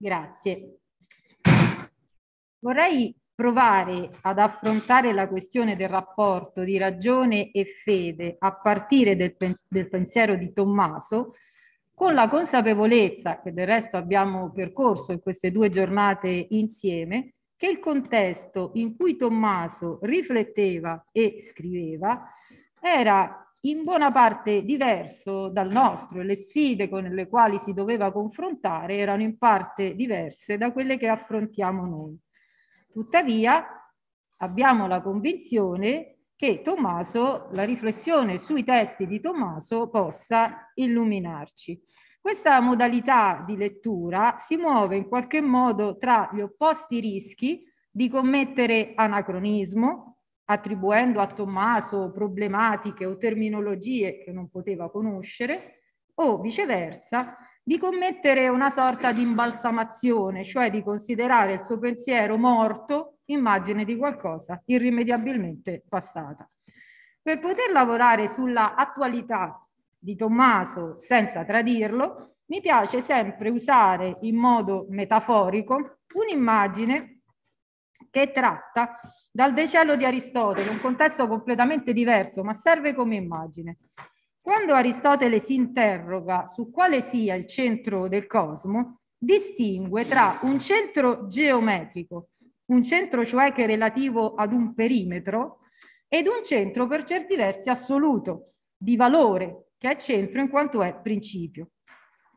Grazie. Vorrei provare ad affrontare la questione del rapporto di ragione e fede a partire del, pens del pensiero di Tommaso, con la consapevolezza che del resto abbiamo percorso in queste due giornate insieme, che il contesto in cui Tommaso rifletteva e scriveva era in buona parte diverso dal nostro e le sfide con le quali si doveva confrontare erano in parte diverse da quelle che affrontiamo noi. Tuttavia abbiamo la convinzione che Tommaso, la riflessione sui testi di Tommaso possa illuminarci. Questa modalità di lettura si muove in qualche modo tra gli opposti rischi di commettere anacronismo, attribuendo a Tommaso problematiche o terminologie che non poteva conoscere, o viceversa, di commettere una sorta di imbalsamazione, cioè di considerare il suo pensiero morto immagine di qualcosa irrimediabilmente passata. Per poter lavorare sulla attualità di Tommaso senza tradirlo, mi piace sempre usare in modo metaforico un'immagine che tratta dal Decello di Aristotele, un contesto completamente diverso, ma serve come immagine. Quando Aristotele si interroga su quale sia il centro del cosmo, distingue tra un centro geometrico, un centro cioè che è relativo ad un perimetro, ed un centro per certi versi assoluto, di valore, che è centro in quanto è principio.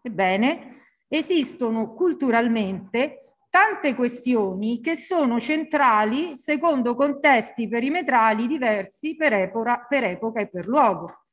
Ebbene, esistono culturalmente tante questioni che sono centrali secondo contesti perimetrali diversi per, epora, per epoca e per luogo,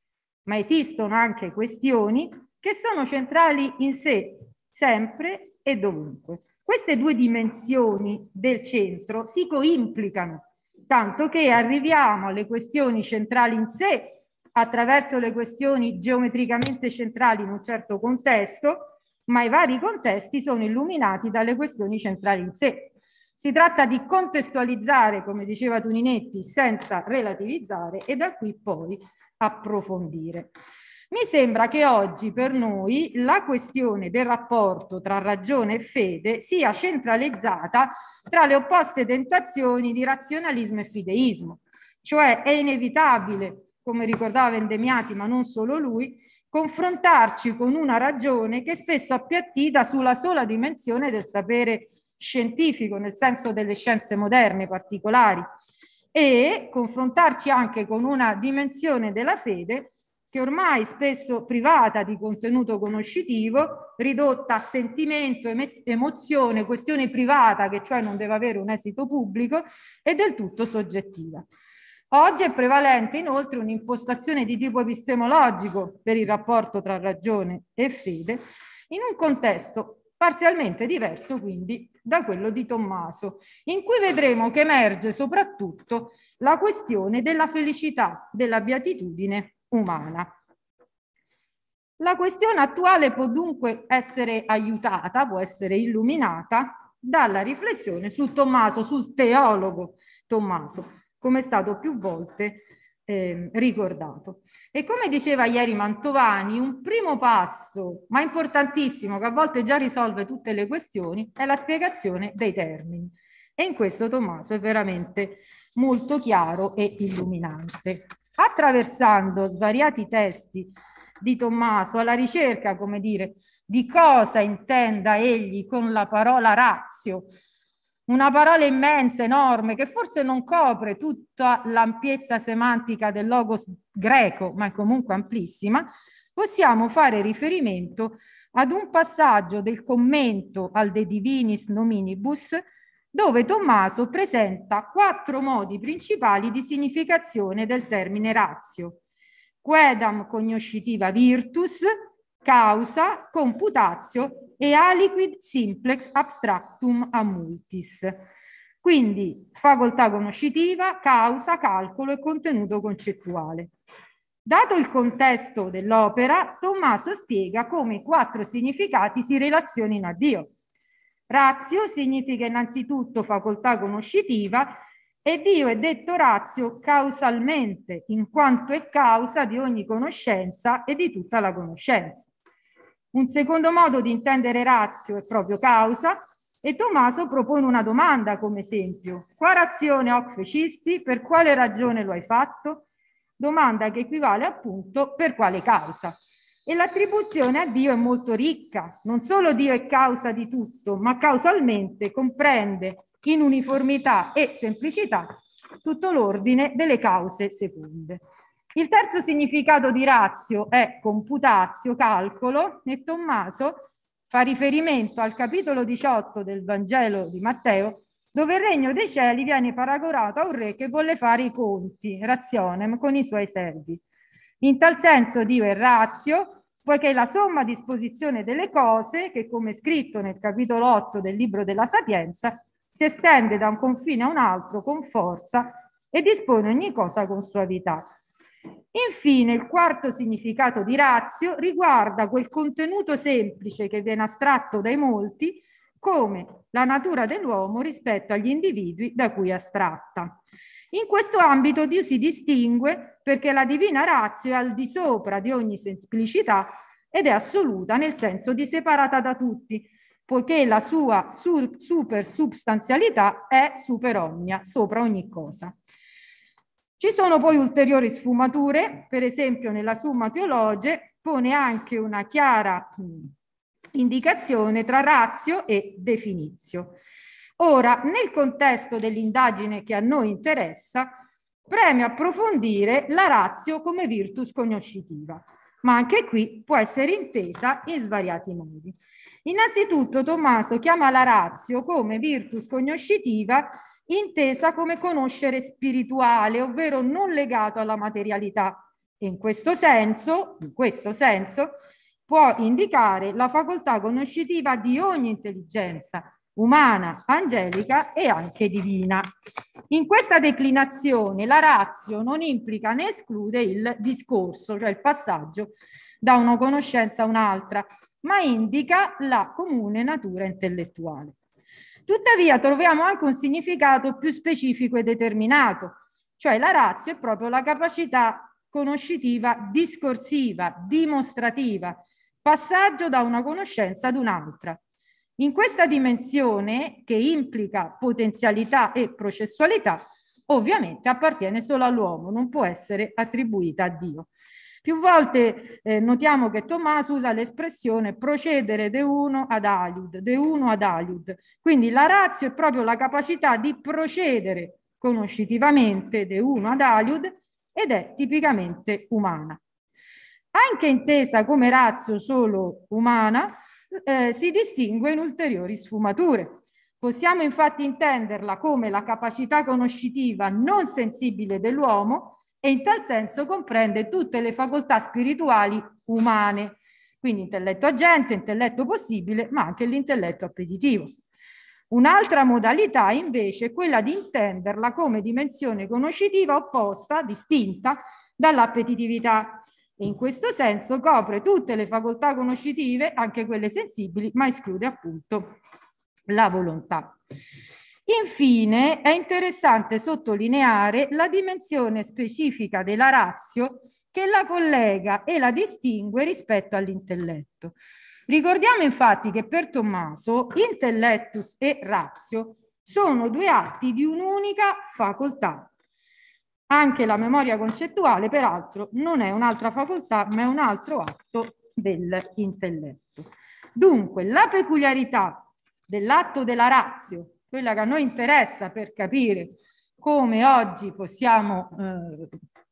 ma esistono anche questioni che sono centrali in sé, sempre e dovunque. Queste due dimensioni del centro si coimplicano, tanto che arriviamo alle questioni centrali in sé attraverso le questioni geometricamente centrali in un certo contesto ma i vari contesti sono illuminati dalle questioni centrali in sé. Si tratta di contestualizzare, come diceva Tuninetti, senza relativizzare e da qui poi approfondire. Mi sembra che oggi per noi la questione del rapporto tra ragione e fede sia centralizzata tra le opposte tentazioni di razionalismo e fideismo, cioè è inevitabile, come ricordava Endemiati, ma non solo lui, confrontarci con una ragione che è spesso appiattita sulla sola dimensione del sapere scientifico, nel senso delle scienze moderne particolari, e confrontarci anche con una dimensione della fede che ormai spesso privata di contenuto conoscitivo, ridotta a sentimento, emozione, questione privata che cioè non deve avere un esito pubblico, è del tutto soggettiva. Oggi è prevalente inoltre un'impostazione di tipo epistemologico per il rapporto tra ragione e fede, in un contesto parzialmente diverso quindi da quello di Tommaso, in cui vedremo che emerge soprattutto la questione della felicità, della beatitudine umana. La questione attuale può dunque essere aiutata, può essere illuminata dalla riflessione su Tommaso, sul teologo Tommaso, come è stato più volte eh, ricordato. E come diceva ieri Mantovani, un primo passo, ma importantissimo, che a volte già risolve tutte le questioni, è la spiegazione dei termini. E in questo Tommaso è veramente molto chiaro e illuminante. Attraversando svariati testi di Tommaso alla ricerca, come dire, di cosa intenda egli con la parola razio una parola immensa, enorme, che forse non copre tutta l'ampiezza semantica del logos greco, ma è comunque amplissima, possiamo fare riferimento ad un passaggio del commento al De Divinis Nominibus, dove Tommaso presenta quattro modi principali di significazione del termine razio. Quedam cognoscitiva virtus, causa, computatio e aliquid simplex abstractum a multis. Quindi facoltà conoscitiva, causa, calcolo e contenuto concettuale. Dato il contesto dell'opera, Tommaso spiega come i quattro significati si relazionino a Dio. Razio significa innanzitutto facoltà conoscitiva e Dio è detto razio causalmente, in quanto è causa di ogni conoscenza e di tutta la conoscenza. Un secondo modo di intendere razio è proprio causa e Tommaso propone una domanda come esempio. Quale azione hoc fecisti? Per quale ragione lo hai fatto? Domanda che equivale appunto per quale causa. E l'attribuzione a Dio è molto ricca. Non solo Dio è causa di tutto, ma causalmente comprende in uniformità e semplicità tutto l'ordine delle cause seconde. Il terzo significato di razio è computatio, calcolo, e Tommaso fa riferimento al capitolo 18 del Vangelo di Matteo, dove il regno dei cieli viene paragonato a un re che vuole fare i conti, razionem, con i suoi servi. In tal senso Dio è razio, poiché la somma disposizione delle cose, che come scritto nel capitolo 8 del libro della Sapienza, si estende da un confine a un altro con forza e dispone ogni cosa con suavità. Infine, il quarto significato di razio riguarda quel contenuto semplice che viene astratto dai molti come la natura dell'uomo rispetto agli individui da cui è astratta. In questo ambito Dio si distingue perché la divina razio è al di sopra di ogni semplicità ed è assoluta nel senso di separata da tutti, poiché la sua super substanzialità è super omnia, sopra ogni cosa. Ci sono poi ulteriori sfumature, per esempio nella Summa Teologe pone anche una chiara indicazione tra razio e definizio. Ora, nel contesto dell'indagine che a noi interessa, preme approfondire la razio come virtus cognoscitiva, ma anche qui può essere intesa in svariati modi. Innanzitutto Tommaso chiama la razio come virtus cognoscitiva intesa come conoscere spirituale, ovvero non legato alla materialità. In questo senso, in questo senso può indicare la facoltà conoscitiva di ogni intelligenza umana, angelica e anche divina. In questa declinazione la razio non implica né esclude il discorso, cioè il passaggio da una conoscenza a un'altra, ma indica la comune natura intellettuale. Tuttavia troviamo anche un significato più specifico e determinato, cioè la razza è proprio la capacità conoscitiva, discorsiva, dimostrativa, passaggio da una conoscenza ad un'altra. In questa dimensione, che implica potenzialità e processualità, ovviamente appartiene solo all'uomo, non può essere attribuita a Dio. Più volte eh, notiamo che Tommaso usa l'espressione procedere de uno ad aliud, de uno ad aliud. Quindi la razio è proprio la capacità di procedere conoscitivamente de uno ad aliud ed è tipicamente umana. Anche intesa come razio solo umana, eh, si distingue in ulteriori sfumature. Possiamo infatti intenderla come la capacità conoscitiva non sensibile dell'uomo e in tal senso comprende tutte le facoltà spirituali umane, quindi intelletto agente, intelletto possibile, ma anche l'intelletto appetitivo. Un'altra modalità invece è quella di intenderla come dimensione conoscitiva opposta, distinta dall'appetitività. E in questo senso copre tutte le facoltà conoscitive, anche quelle sensibili, ma esclude appunto la volontà. Infine è interessante sottolineare la dimensione specifica della razio che la collega e la distingue rispetto all'intelletto. Ricordiamo infatti che per Tommaso intellettus e razio sono due atti di un'unica facoltà. Anche la memoria concettuale, peraltro, non è un'altra facoltà, ma è un altro atto dell'intelletto. Dunque, la peculiarità dell'atto della razio quella che a noi interessa per capire come oggi possiamo eh,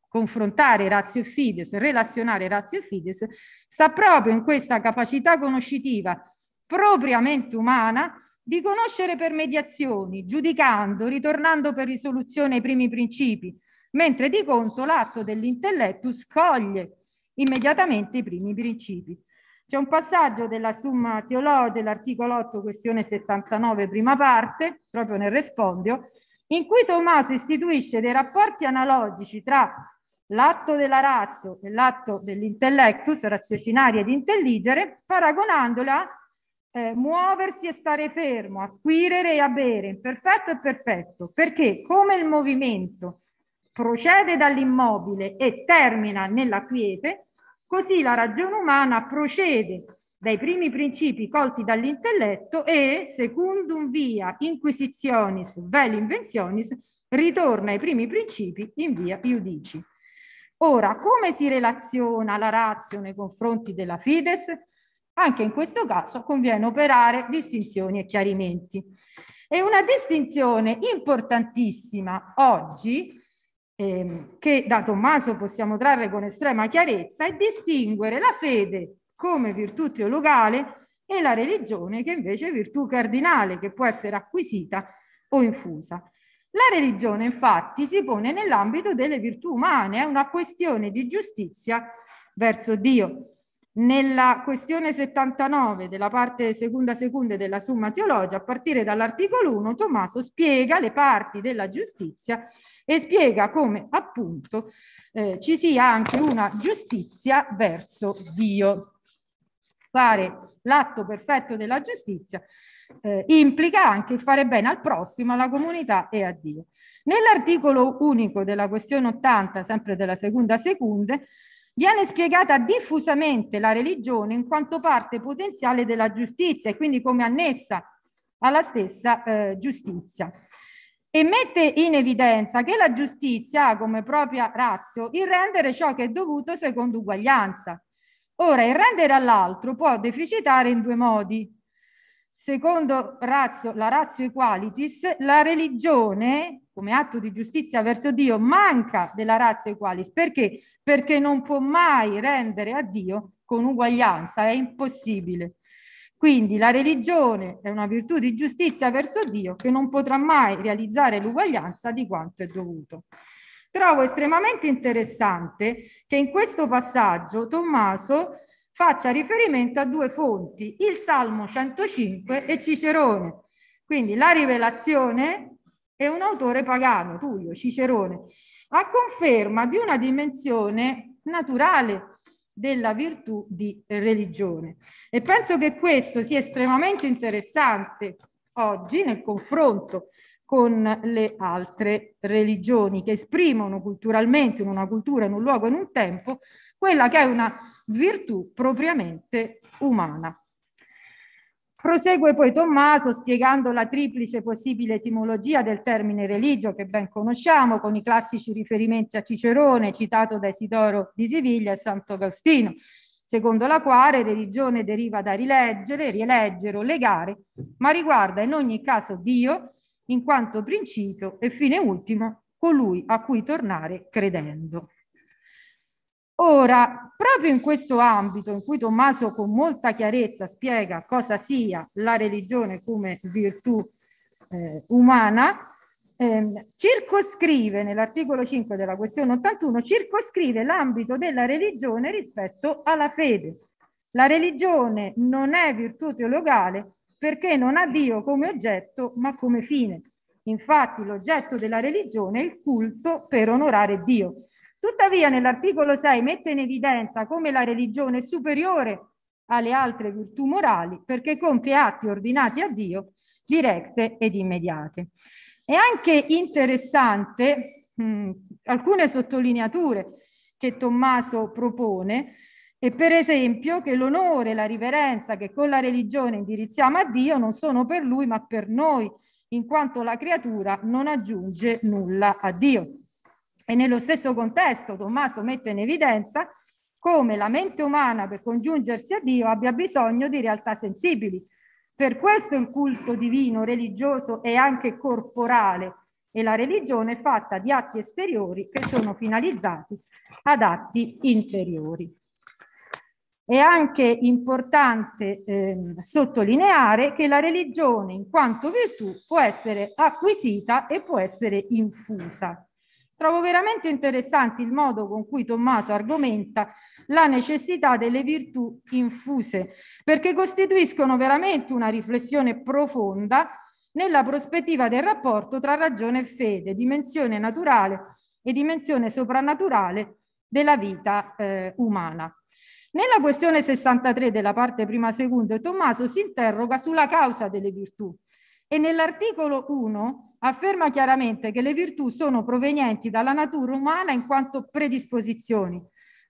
confrontare razio e fides, relazionare razio e fides, sta proprio in questa capacità conoscitiva propriamente umana di conoscere per mediazioni, giudicando, ritornando per risoluzione ai primi principi, mentre di conto l'atto dell'intellettus scoglie immediatamente i primi principi. C'è un passaggio della Summa Teologica, l'articolo 8, questione 79, prima parte, proprio nel respondio, in cui Tommaso istituisce dei rapporti analogici tra l'atto della razio e l'atto dell'intellectus, raziocinaria ed intelligere, paragonandola a eh, muoversi e stare fermo, acquirere e avere, imperfetto e perfetto, perché come il movimento procede dall'immobile e termina nella quiete, Così la ragione umana procede dai primi principi colti dall'intelletto e, secundum via inquisitionis vel invenzionis, ritorna ai primi principi in via iudici. Ora, come si relaziona la razio nei confronti della fides? Anche in questo caso conviene operare distinzioni e chiarimenti. E una distinzione importantissima oggi ehm, che da Tommaso possiamo trarre con estrema chiarezza, è distinguere la fede come virtù teologale e la religione che invece è virtù cardinale, che può essere acquisita o infusa. La religione infatti si pone nell'ambito delle virtù umane, è una questione di giustizia verso Dio. Nella questione 79 della parte seconda seconda della Summa Teologia, a partire dall'articolo 1, Tommaso spiega le parti della giustizia e spiega come appunto eh, ci sia anche una giustizia verso Dio. Fare l'atto perfetto della giustizia eh, implica anche fare bene al prossimo, alla comunità e a Dio. Nell'articolo unico della questione 80, sempre della seconda seconda, Viene spiegata diffusamente la religione in quanto parte potenziale della giustizia e quindi come annessa alla stessa eh, giustizia e mette in evidenza che la giustizia ha come propria razio il rendere ciò che è dovuto secondo uguaglianza. Ora, il rendere all'altro può deficitare in due modi. Secondo razio, la razio equalitis, la religione come atto di giustizia verso Dio manca della razza equalis. Perché? Perché non può mai rendere a Dio con uguaglianza, è impossibile. Quindi la religione è una virtù di giustizia verso Dio che non potrà mai realizzare l'uguaglianza di quanto è dovuto. Trovo estremamente interessante che in questo passaggio Tommaso faccia riferimento a due fonti, il Salmo 105 e Cicerone. Quindi la rivelazione è un autore pagano, Tullio, Cicerone, a conferma di una dimensione naturale della virtù di religione. E penso che questo sia estremamente interessante oggi nel confronto con le altre religioni che esprimono culturalmente in una cultura, in un luogo, in un tempo, quella che è una virtù propriamente umana. Prosegue poi Tommaso spiegando la triplice possibile etimologia del termine religio che ben conosciamo con i classici riferimenti a Cicerone citato da Isidoro di Siviglia e Sant'Agostino, secondo la quale religione deriva da rileggere, rieleggere o legare, ma riguarda in ogni caso Dio in quanto principio e fine ultimo colui a cui tornare credendo. Ora, proprio in questo ambito in cui Tommaso con molta chiarezza spiega cosa sia la religione come virtù eh, umana, ehm, circoscrive nell'articolo 5 della questione 81, circoscrive l'ambito della religione rispetto alla fede. La religione non è virtù teologale perché non ha Dio come oggetto ma come fine. Infatti l'oggetto della religione è il culto per onorare Dio. Tuttavia nell'articolo 6 mette in evidenza come la religione è superiore alle altre virtù morali perché compie atti ordinati a Dio dirette ed immediate. È anche interessante mh, mm, alcune sottolineature che Tommaso propone e per esempio che l'onore e la riverenza che con la religione indirizziamo a Dio non sono per lui ma per noi in quanto la creatura non aggiunge nulla a Dio. E nello stesso contesto Tommaso mette in evidenza come la mente umana per congiungersi a Dio abbia bisogno di realtà sensibili. Per questo il culto divino, religioso e anche corporale e la religione è fatta di atti esteriori che sono finalizzati ad atti interiori. È anche importante eh, sottolineare che la religione in quanto virtù può essere acquisita e può essere infusa. Trovo veramente interessante il modo con cui Tommaso argomenta la necessità delle virtù infuse, perché costituiscono veramente una riflessione profonda nella prospettiva del rapporto tra ragione e fede, dimensione naturale e dimensione soprannaturale della vita eh, umana. Nella questione 63 della parte prima secondo, Tommaso si interroga sulla causa delle virtù e nell'articolo 1 afferma chiaramente che le virtù sono provenienti dalla natura umana in quanto predisposizioni,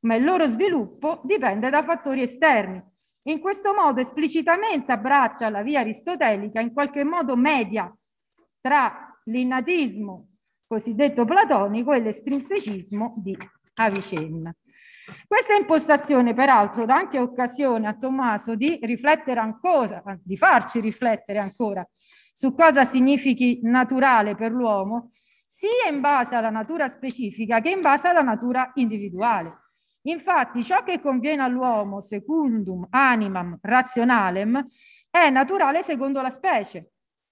ma il loro sviluppo dipende da fattori esterni. In questo modo esplicitamente abbraccia la via aristotelica, in qualche modo media tra l'innatismo cosiddetto platonico e l'estrinsecismo di Avicenna. Questa impostazione, peraltro, dà anche occasione a Tommaso di riflettere ancora, di farci riflettere ancora su cosa significhi naturale per l'uomo, sia in base alla natura specifica che in base alla natura individuale. Infatti, ciò che conviene all'uomo, secundum animam razionalem, è naturale secondo la specie.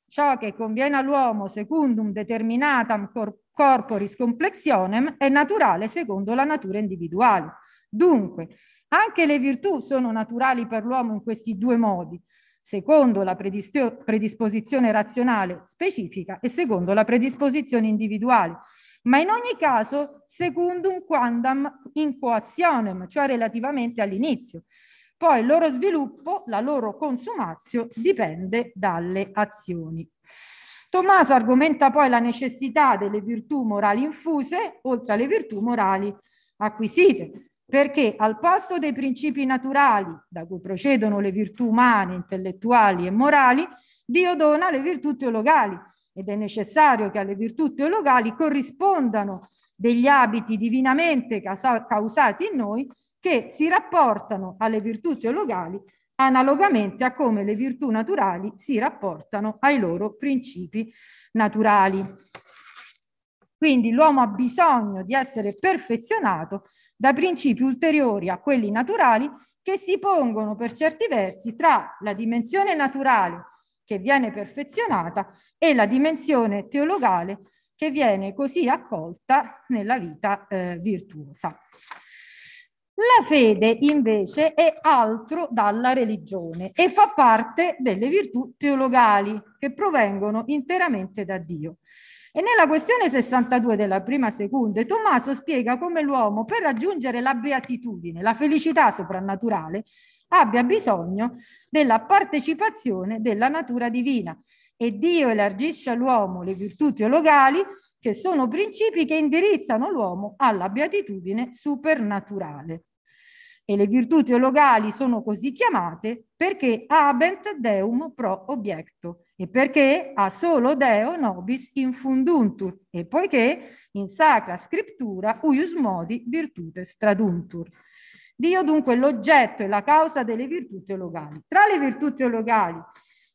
Ciò che conviene all'uomo, secundum determinatam cor- corporis complexionem, è naturale secondo la natura individuale. Dunque, anche le virtù sono naturali per l'uomo in questi due modi, secondo la predisposizione razionale specifica e secondo la predisposizione individuale, ma in ogni caso secondo un quandam in coazionem, cioè relativamente all'inizio. Poi il loro sviluppo, la loro consumazio dipende dalle azioni. Tommaso argomenta poi la necessità delle virtù morali infuse, oltre alle virtù morali acquisite perché al posto dei principi naturali da cui procedono le virtù umane, intellettuali e morali, Dio dona le virtù teologali ed è necessario che alle virtù teologali corrispondano degli abiti divinamente causati in noi che si rapportano alle virtù teologali analogamente a come le virtù naturali si rapportano ai loro principi naturali. Quindi l'uomo ha bisogno di essere perfezionato da principi ulteriori a quelli naturali che si pongono per certi versi tra la dimensione naturale che viene perfezionata e la dimensione teologale che viene così accolta nella vita eh, virtuosa. La fede invece è altro dalla religione e fa parte delle virtù teologali che provengono interamente da Dio. E nella questione 62 della prima seconda, Tommaso spiega come l'uomo per raggiungere la beatitudine, la felicità soprannaturale, abbia bisogno della partecipazione della natura divina e Dio elargisce all'uomo le virtù teologali che sono principi che indirizzano l'uomo alla beatitudine supernaturale e le virtù teologali sono così chiamate perché habent deum pro objecto e perché a solo Deo nobis infunduntur e poiché in sacra scrittura uius modi virtutes traduntur. Dio dunque è l'oggetto e la causa delle virtù teologali. Tra le virtù teologali,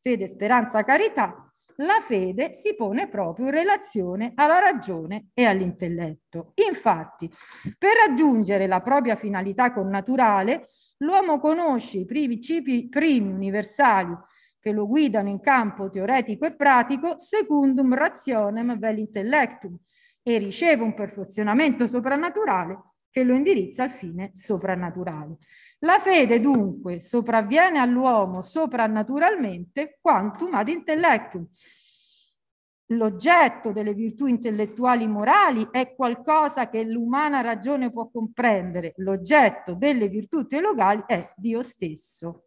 fede, speranza, carità, la fede si pone proprio in relazione alla ragione e all'intelletto. Infatti, per raggiungere la propria finalità connaturale, l'uomo conosce i principi primi universali che lo guidano in campo teoretico e pratico secundum rationem vel intellectum e riceve un perfezionamento soprannaturale che lo indirizza al fine soprannaturale. La fede dunque sopravviene all'uomo soprannaturalmente quantum ad intellectum. L'oggetto delle virtù intellettuali morali è qualcosa che l'umana ragione può comprendere, l'oggetto delle virtù teologali è Dio stesso.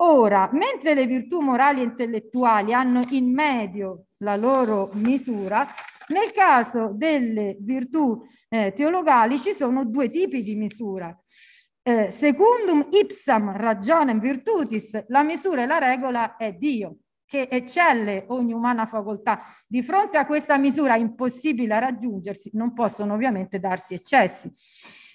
Ora, mentre le virtù morali e intellettuali hanno in medio la loro misura, nel caso delle virtù eh, teologali ci sono due tipi di misura. Eh, secundum ipsam ragionem virtutis, la misura e la regola è Dio che eccelle ogni umana facoltà. Di fronte a questa misura impossibile a raggiungersi, non possono ovviamente darsi eccessi.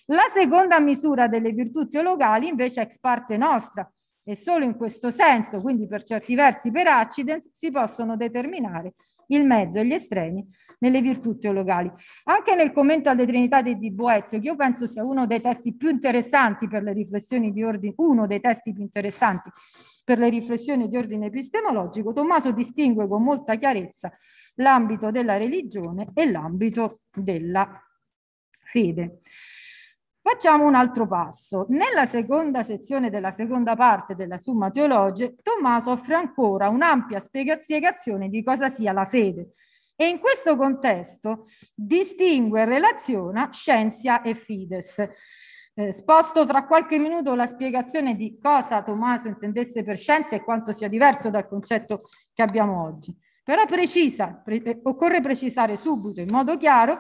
La seconda misura delle virtù teologali invece è ex parte nostra, e solo in questo senso, quindi per certi versi per accidens, si possono determinare il mezzo e gli estremi nelle virtù teologali. Anche nel commento alle Trinitate di Boezio, che io penso sia uno dei testi più interessanti per le riflessioni di ordine, uno dei testi più interessanti per le riflessioni di ordine epistemologico, Tommaso distingue con molta chiarezza l'ambito della religione e l'ambito della fede. Facciamo un altro passo. Nella seconda sezione della seconda parte della Summa Teologe, Tommaso offre ancora un'ampia spiegazione di cosa sia la fede e in questo contesto distingue e relaziona scienza e fides. Eh, sposto tra qualche minuto la spiegazione di cosa Tommaso intendesse per scienza e quanto sia diverso dal concetto che abbiamo oggi. Però precisa, pre- eh, occorre precisare subito in modo chiaro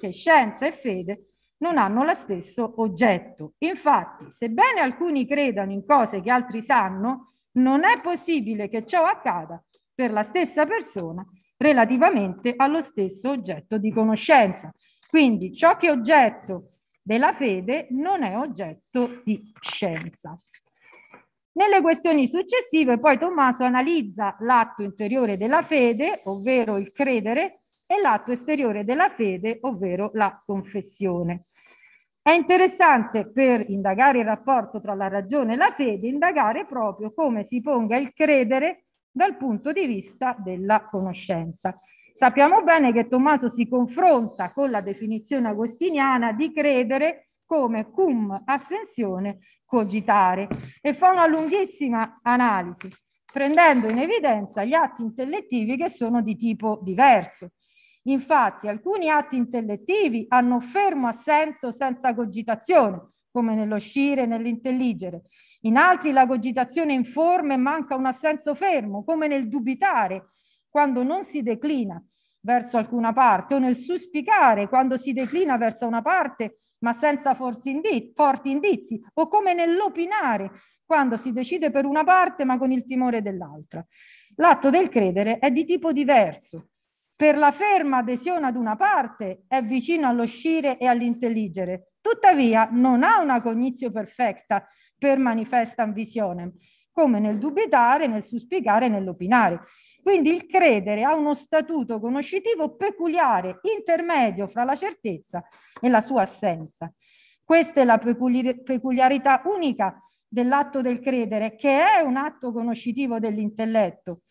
che scienza e fede non hanno lo stesso oggetto. Infatti, sebbene alcuni credano in cose che altri sanno, non è possibile che ciò accada per la stessa persona relativamente allo stesso oggetto di conoscenza. Quindi ciò che è oggetto della fede non è oggetto di scienza. Nelle questioni successive poi Tommaso analizza l'atto interiore della fede, ovvero il credere, e l'atto esteriore della fede, ovvero la confessione. È interessante per indagare il rapporto tra la ragione e la fede, indagare proprio come si ponga il credere dal punto di vista della conoscenza. Sappiamo bene che Tommaso si confronta con la definizione agostiniana di credere come cum ascensione cogitare e fa una lunghissima analisi prendendo in evidenza gli atti intellettivi che sono di tipo diverso. Infatti alcuni atti intellettivi hanno fermo assenso senza cogitazione, come nello scire e nell'intelligere. In altri la cogitazione informe manca un assenso fermo, come nel dubitare, quando non si declina verso alcuna parte, o nel suspicare, quando si declina verso una parte, ma senza indizi, forti indizi, o come nell'opinare, quando si decide per una parte, ma con il timore dell'altra. L'atto del credere è di tipo diverso, per la ferma adesione ad una parte è vicino all'uscire e all'intelligere, tuttavia non ha una cognizio perfetta per manifesta visione, come nel dubitare, nel suspicare, nell'opinare. Quindi il credere ha uno statuto conoscitivo peculiare, intermedio fra la certezza e la sua assenza. Questa è la peculiarità unica dell'atto del credere, che è un atto conoscitivo dell'intelletto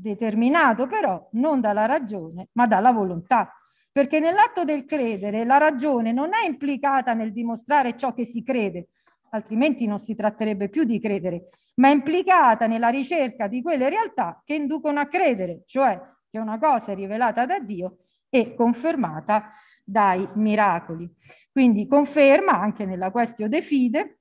determinato però non dalla ragione ma dalla volontà. Perché nell'atto del credere la ragione non è implicata nel dimostrare ciò che si crede, altrimenti non si tratterebbe più di credere, ma è implicata nella ricerca di quelle realtà che inducono a credere, cioè che una cosa è rivelata da Dio e confermata dai miracoli. Quindi conferma anche nella Questio de Fide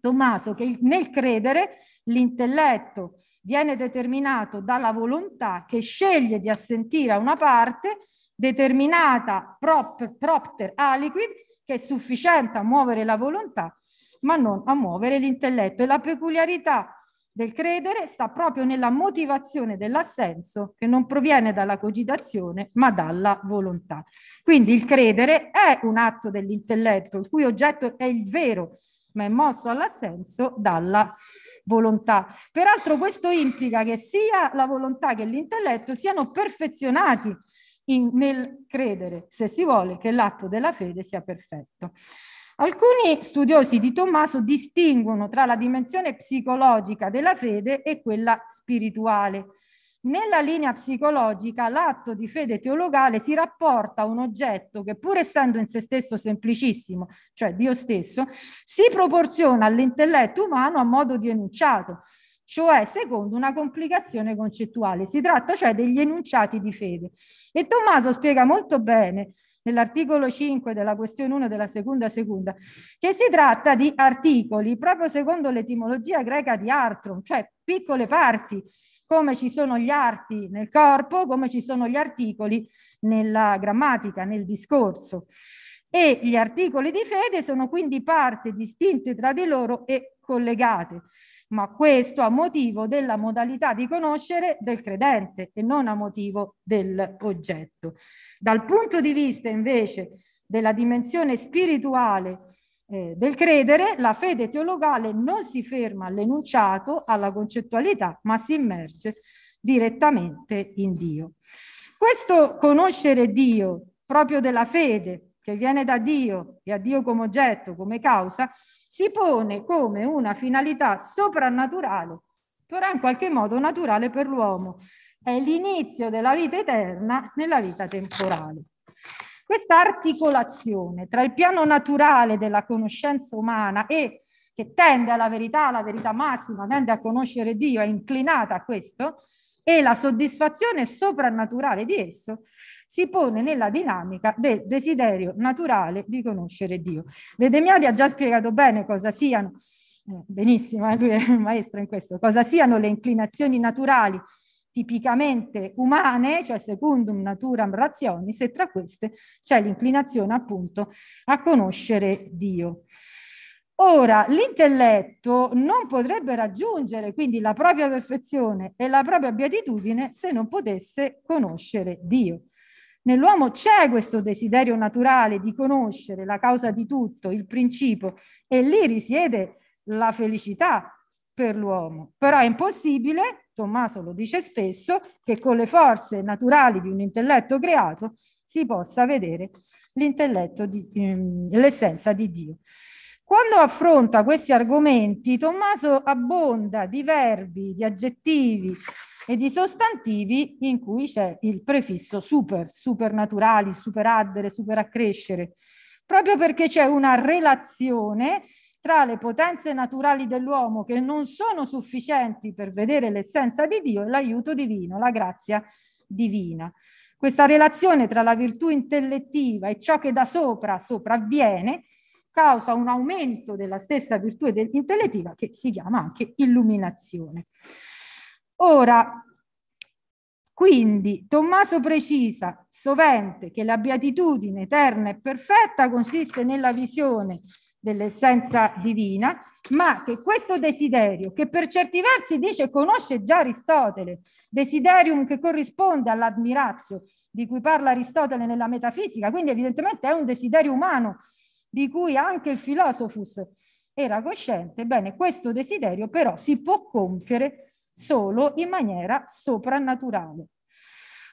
Tommaso che nel credere l'intelletto viene determinato dalla volontà che sceglie di assentire a una parte determinata prop, propter aliquid che è sufficiente a muovere la volontà ma non a muovere l'intelletto e la peculiarità del credere sta proprio nella motivazione dell'assenso che non proviene dalla cogitazione ma dalla volontà. Quindi il credere è un atto dell'intelletto il cui oggetto è il vero ma è mosso all'assenso dalla volontà. Peraltro questo implica che sia la volontà che l'intelletto siano perfezionati in, nel credere, se si vuole, che l'atto della fede sia perfetto. Alcuni studiosi di Tommaso distinguono tra la dimensione psicologica della fede e quella spirituale. Nella linea psicologica l'atto di fede teologale si rapporta a un oggetto che pur essendo in se stesso semplicissimo, cioè Dio stesso, si proporziona all'intelletto umano a modo di enunciato, cioè secondo una complicazione concettuale. Si tratta cioè degli enunciati di fede. E Tommaso spiega molto bene nell'articolo 5 della questione 1 della seconda seconda, che si tratta di articoli proprio secondo l'etimologia greca di artron, cioè piccole parti come ci sono gli arti nel corpo, come ci sono gli articoli nella grammatica, nel discorso. E gli articoli di fede sono quindi parte distinte tra di loro e collegate, ma questo a motivo della modalità di conoscere del credente e non a motivo dell'oggetto. Dal punto di vista invece della dimensione spirituale eh, del credere, la fede teologale non si ferma all'enunciato, alla concettualità, ma si immerge direttamente in Dio. Questo conoscere Dio proprio della fede che viene da Dio e a Dio come oggetto, come causa, si pone come una finalità soprannaturale, però in qualche modo naturale per l'uomo. È l'inizio della vita eterna nella vita temporale. Questa articolazione tra il piano naturale della conoscenza umana e che tende alla verità, alla verità massima, tende a conoscere Dio, è inclinata a questo, e la soddisfazione soprannaturale di esso si pone nella dinamica del desiderio naturale di conoscere Dio. Vedemiati ha già spiegato bene cosa siano, eh, benissimo, eh, lui è il maestro in questo, cosa siano le inclinazioni naturali tipicamente umane, cioè secundum naturam rationis, e tra queste c'è l'inclinazione appunto a conoscere Dio. Ora, l'intelletto non potrebbe raggiungere quindi la propria perfezione e la propria beatitudine se non potesse conoscere Dio. Nell'uomo c'è questo desiderio naturale di conoscere la causa di tutto, il principio, e lì risiede la felicità, per l'uomo. Però è impossibile, Tommaso lo dice spesso, che con le forze naturali di un intelletto creato si possa vedere l'intelletto di, ehm, l'essenza di Dio. Quando affronta questi argomenti, Tommaso abbonda di verbi, di aggettivi e di sostantivi in cui c'è il prefisso super, supernaturali, superaddere, superaccrescere, proprio perché c'è una relazione tra le potenze naturali dell'uomo che non sono sufficienti per vedere l'essenza di Dio e l'aiuto divino, la grazia divina. Questa relazione tra la virtù intellettiva e ciò che da sopra sopravviene causa un aumento della stessa virtù intellettiva che si chiama anche illuminazione. Ora, quindi Tommaso precisa sovente che la beatitudine eterna e perfetta consiste nella visione dell'essenza divina, ma che questo desiderio, che per certi versi dice conosce già Aristotele, desiderium che corrisponde all'admirazio di cui parla Aristotele nella metafisica, quindi evidentemente è un desiderio umano di cui anche il filosofus era cosciente, bene, questo desiderio però si può compiere solo in maniera soprannaturale.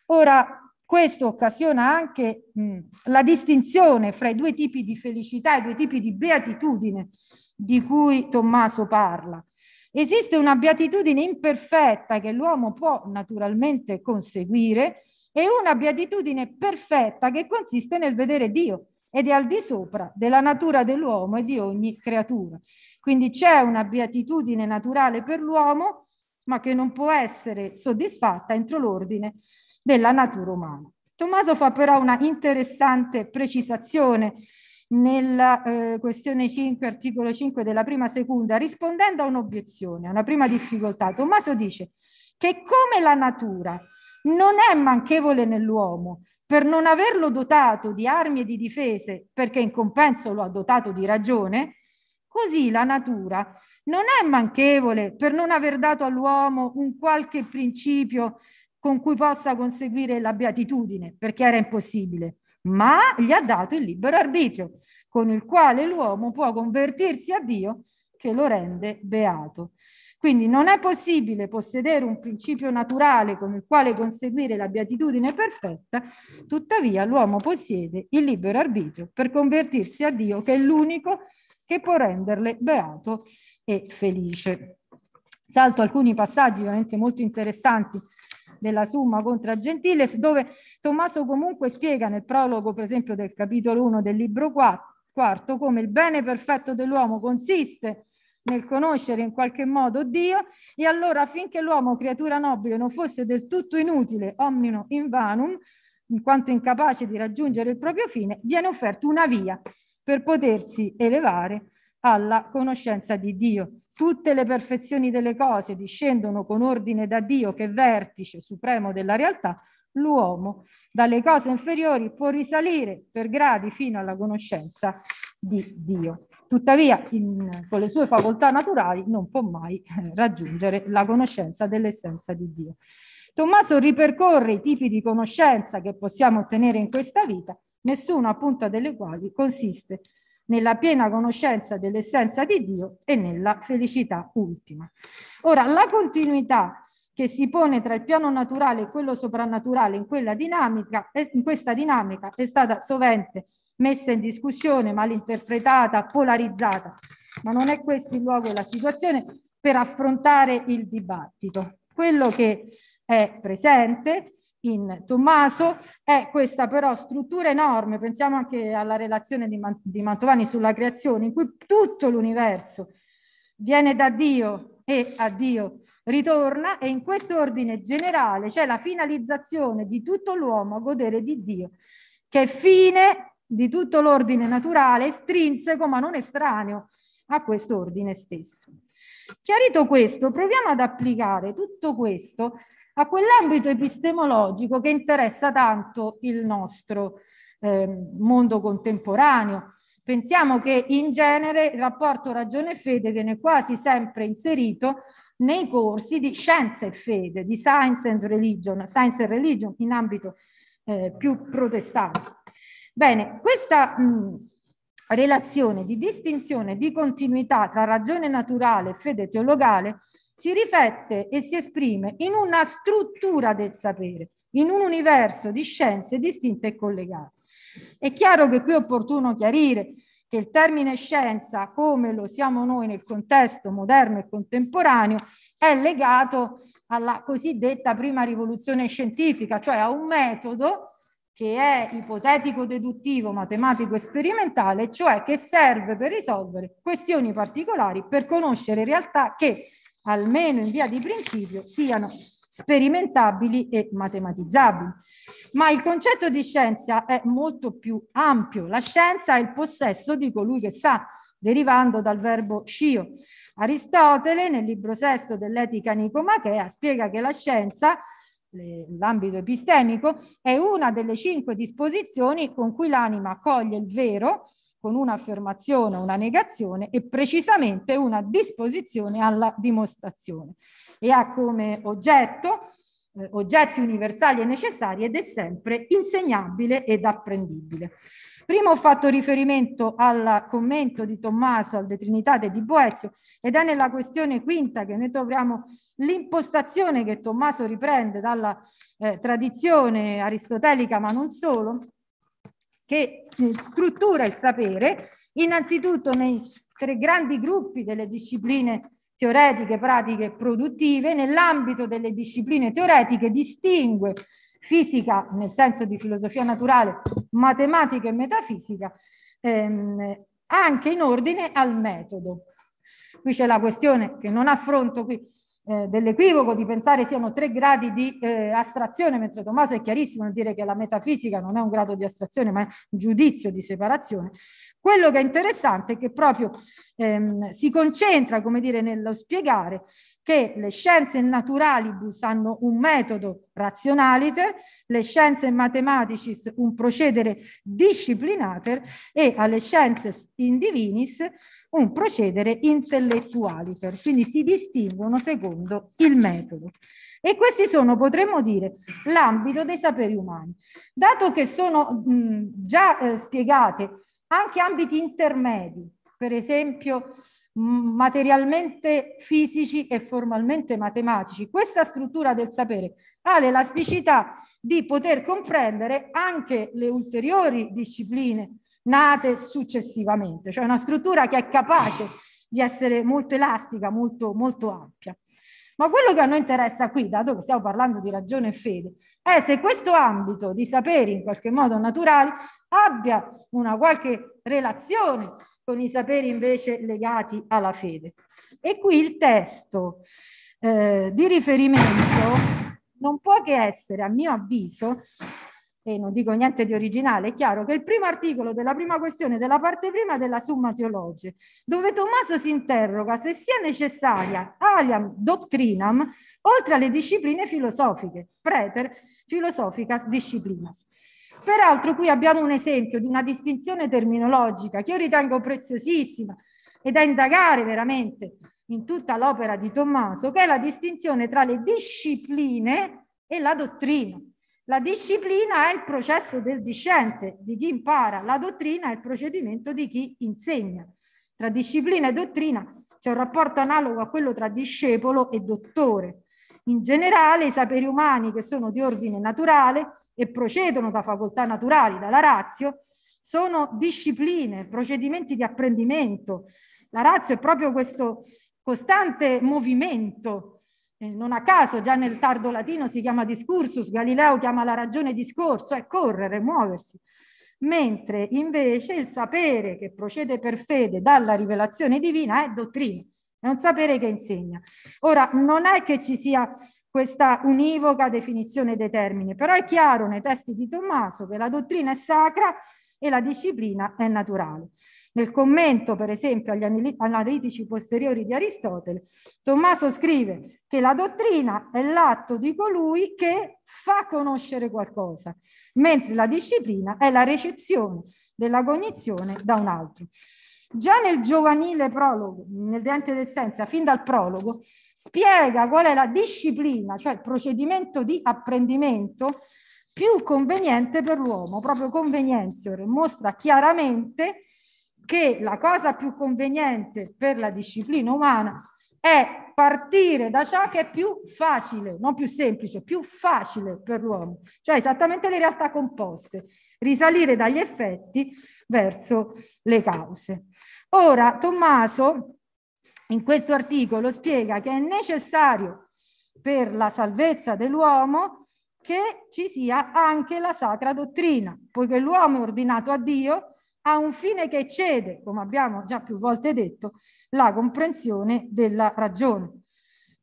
Ora, questo occasiona anche mh, la distinzione fra i due tipi di felicità e i due tipi di beatitudine di cui Tommaso parla. Esiste una beatitudine imperfetta che l'uomo può naturalmente conseguire e una beatitudine perfetta che consiste nel vedere Dio ed è al di sopra della natura dell'uomo e di ogni creatura. Quindi c'è una beatitudine naturale per l'uomo, ma che non può essere soddisfatta entro l'ordine della natura umana. Tommaso fa però una interessante precisazione nella eh, questione 5, articolo 5 della prima seconda, rispondendo a un'obiezione, a una prima difficoltà. Tommaso dice che come la natura non è manchevole nell'uomo per non averlo dotato di armi e di difese, perché in compenso lo ha dotato di ragione, così la natura non è manchevole per non aver dato all'uomo un qualche principio con cui possa conseguire la beatitudine, perché era impossibile, ma gli ha dato il libero arbitrio, con il quale l'uomo può convertirsi a Dio che lo rende beato. Quindi non è possibile possedere un principio naturale con il quale conseguire la beatitudine perfetta, tuttavia l'uomo possiede il libero arbitrio per convertirsi a Dio, che è l'unico che può renderle beato e felice. Salto alcuni passaggi veramente molto interessanti della Summa contra Gentiles, dove Tommaso comunque spiega nel prologo, per esempio, del capitolo 1 del libro 4, come il bene perfetto dell'uomo consiste nel conoscere in qualche modo Dio e allora finché l'uomo creatura nobile non fosse del tutto inutile omnino in vanum in quanto incapace di raggiungere il proprio fine viene offerta una via per potersi elevare alla conoscenza di Dio. Tutte le perfezioni delle cose discendono con ordine da Dio che è vertice supremo della realtà. L'uomo dalle cose inferiori può risalire per gradi fino alla conoscenza di Dio. Tuttavia, in, con le sue facoltà naturali non può mai eh, raggiungere la conoscenza dell'essenza di Dio. Tommaso ripercorre i tipi di conoscenza che possiamo ottenere in questa vita, nessuna appunto delle quali consiste nella piena conoscenza dell'essenza di Dio e nella felicità ultima. Ora, la continuità che si pone tra il piano naturale e quello soprannaturale in, quella dinamica, eh, in questa dinamica è stata sovente messa in discussione, malinterpretata, polarizzata, ma non è questo il luogo e la situazione per affrontare il dibattito. Quello che è presente in Tommaso, è questa però struttura enorme, pensiamo anche alla relazione di, Man- di Mantovani sulla creazione, in cui tutto l'universo viene da Dio e a Dio ritorna e in questo ordine generale c'è la finalizzazione di tutto l'uomo a godere di Dio, che è fine di tutto l'ordine naturale, strinseco ma non estraneo a questo ordine stesso. Chiarito questo, proviamo ad applicare tutto questo a quell'ambito epistemologico che interessa tanto il nostro eh, mondo contemporaneo. Pensiamo che in genere il rapporto ragione fede viene quasi sempre inserito nei corsi di scienza e fede, di science and religion, science and religion in ambito eh, più protestante. Bene, questa mh, relazione di distinzione, e di continuità tra ragione naturale e fede teologale si riflette e si esprime in una struttura del sapere, in un universo di scienze distinte e collegate. È chiaro che qui è opportuno chiarire che il termine scienza, come lo siamo noi nel contesto moderno e contemporaneo, è legato alla cosiddetta prima rivoluzione scientifica, cioè a un metodo che è ipotetico deduttivo, matematico e sperimentale, cioè che serve per risolvere questioni particolari, per conoscere realtà che almeno in via di principio, siano sperimentabili e matematizzabili. Ma il concetto di scienza è molto più ampio. La scienza è il possesso di colui che sa, derivando dal verbo scio. Aristotele, nel libro sesto dell'Etica Nicomachea, spiega che la scienza l'ambito epistemico, è una delle cinque disposizioni con cui l'anima accoglie il vero con un'affermazione, una negazione e precisamente una disposizione alla dimostrazione e ha come oggetto eh, oggetti universali e necessari ed è sempre insegnabile ed apprendibile. Prima ho fatto riferimento al commento di Tommaso al De Trinitate di Boezio ed è nella questione quinta che noi troviamo l'impostazione che Tommaso riprende dalla eh, tradizione aristotelica ma non solo che eh, struttura il sapere, innanzitutto nei tre grandi gruppi delle discipline teoretiche, pratiche e produttive, nell'ambito delle discipline teoretiche distingue fisica nel senso di filosofia naturale, matematica e metafisica, ehm, anche in ordine al metodo. Qui c'è la questione che non affronto qui eh, dell'equivoco di pensare siano tre gradi di eh, astrazione, mentre Tommaso è chiarissimo nel dire che la metafisica non è un grado di astrazione, ma è un giudizio di separazione. Quello che è interessante è che proprio ehm, si concentra, come dire, nello spiegare che le scienze naturalibus hanno un metodo razionaliter, le scienze matematicis un procedere disciplinater e alle scienze in divinis un procedere intellettualiter. Quindi si distinguono secondo il metodo. E questi sono, potremmo dire, l'ambito dei saperi umani. Dato che sono mh, già eh, spiegate anche ambiti intermedi, per esempio materialmente fisici e formalmente matematici. Questa struttura del sapere ha l'elasticità di poter comprendere anche le ulteriori discipline nate successivamente, cioè una struttura che è capace di essere molto elastica, molto, molto ampia. Ma quello che a noi interessa qui, dato che stiamo parlando di ragione e fede, è se questo ambito di saperi in qualche modo naturali abbia una qualche relazione con i saperi invece legati alla fede. E qui il testo eh, di riferimento non può che essere, a mio avviso, e non dico niente di originale, è chiaro che il primo articolo della prima questione della parte prima della Summa Teologe, dove Tommaso si interroga se sia necessaria aliam doctrinam oltre alle discipline filosofiche, preter philosophicas disciplinas. Peraltro qui abbiamo un esempio di una distinzione terminologica che io ritengo preziosissima e da indagare veramente in tutta l'opera di Tommaso, che è la distinzione tra le discipline e la dottrina. La disciplina è il processo del discente, di chi impara, la dottrina è il procedimento di chi insegna. Tra disciplina e dottrina c'è un rapporto analogo a quello tra discepolo e dottore. In generale i saperi umani che sono di ordine naturale e procedono da facoltà naturali, dalla razio, sono discipline, procedimenti di apprendimento. La razio è proprio questo costante movimento. Eh, non a caso già nel tardo latino si chiama discursus, Galileo chiama la ragione discorso, è correre, muoversi. Mentre invece il sapere che procede per fede dalla rivelazione divina è dottrina, è un sapere che insegna. Ora, non è che ci sia questa univoca definizione dei termini, però è chiaro nei testi di Tommaso che la dottrina è sacra e la disciplina è naturale. Nel commento, per esempio, agli analitici posteriori di Aristotele, Tommaso scrive che la dottrina è l'atto di colui che fa conoscere qualcosa, mentre la disciplina è la recezione della cognizione da un altro. Già nel giovanile prologo, nel Dante d'Essenza, fin dal prologo, spiega qual è la disciplina, cioè il procedimento di apprendimento più conveniente per l'uomo, proprio convenienziore, mostra chiaramente che la cosa più conveniente per la disciplina umana è partire da ciò che è più facile, non più semplice, più facile per l'uomo, cioè esattamente le realtà composte, risalire dagli effetti verso le cause. Ora, Tommaso in questo articolo spiega che è necessario per la salvezza dell'uomo che ci sia anche la sacra dottrina, poiché l'uomo è ordinato a Dio ha un fine che eccede, come abbiamo già più volte detto, la comprensione della ragione.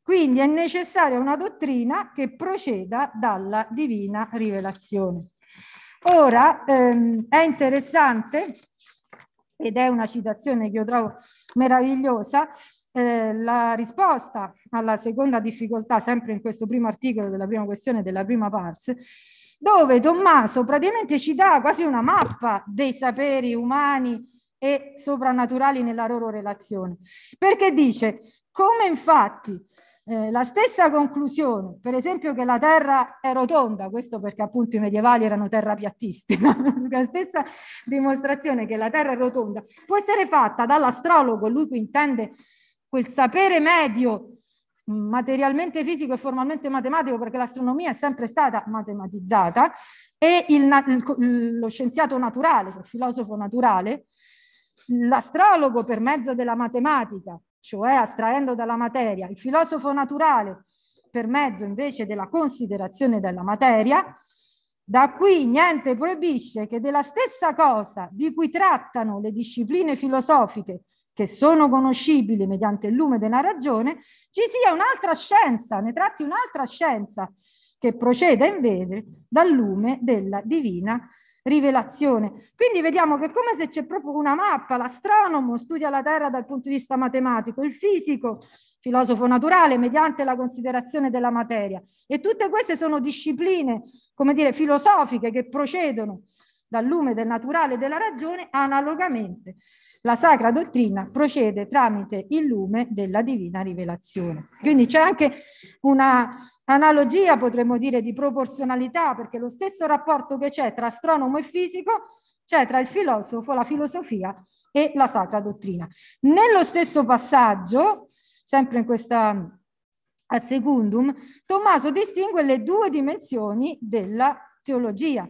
Quindi è necessaria una dottrina che proceda dalla divina rivelazione. Ora ehm, è interessante, ed è una citazione che io trovo meravigliosa, eh, la risposta alla seconda difficoltà, sempre in questo primo articolo della prima questione della prima parse, dove Tommaso praticamente ci dà quasi una mappa dei saperi umani e soprannaturali nella loro relazione. Perché dice, come infatti eh, la stessa conclusione, per esempio che la Terra è rotonda, questo perché appunto i medievali erano terrapiattisti, no? la stessa dimostrazione che la Terra è rotonda può essere fatta dall'astrologo, lui che intende quel sapere medio materialmente fisico e formalmente matematico, perché l'astronomia è sempre stata matematizzata, e il, il, lo scienziato naturale, cioè il filosofo naturale, l'astrologo per mezzo della matematica, cioè astraendo dalla materia, il filosofo naturale per mezzo invece della considerazione della materia, da qui niente proibisce che della stessa cosa di cui trattano le discipline filosofiche che sono conoscibili mediante il lume della ragione, ci sia un'altra scienza, ne tratti un'altra scienza che procede invece dal lume della divina rivelazione. Quindi vediamo che come se c'è proprio una mappa, l'astronomo studia la Terra dal punto di vista matematico, il fisico, filosofo naturale, mediante la considerazione della materia. E tutte queste sono discipline, come dire, filosofiche che procedono dal lume del naturale e della ragione analogamente la sacra dottrina procede tramite il lume della divina rivelazione. Quindi c'è anche una analogia, potremmo dire, di proporzionalità, perché lo stesso rapporto che c'è tra astronomo e fisico c'è tra il filosofo, la filosofia e la sacra dottrina. Nello stesso passaggio, sempre in questa al secundum, Tommaso distingue le due dimensioni della teologia.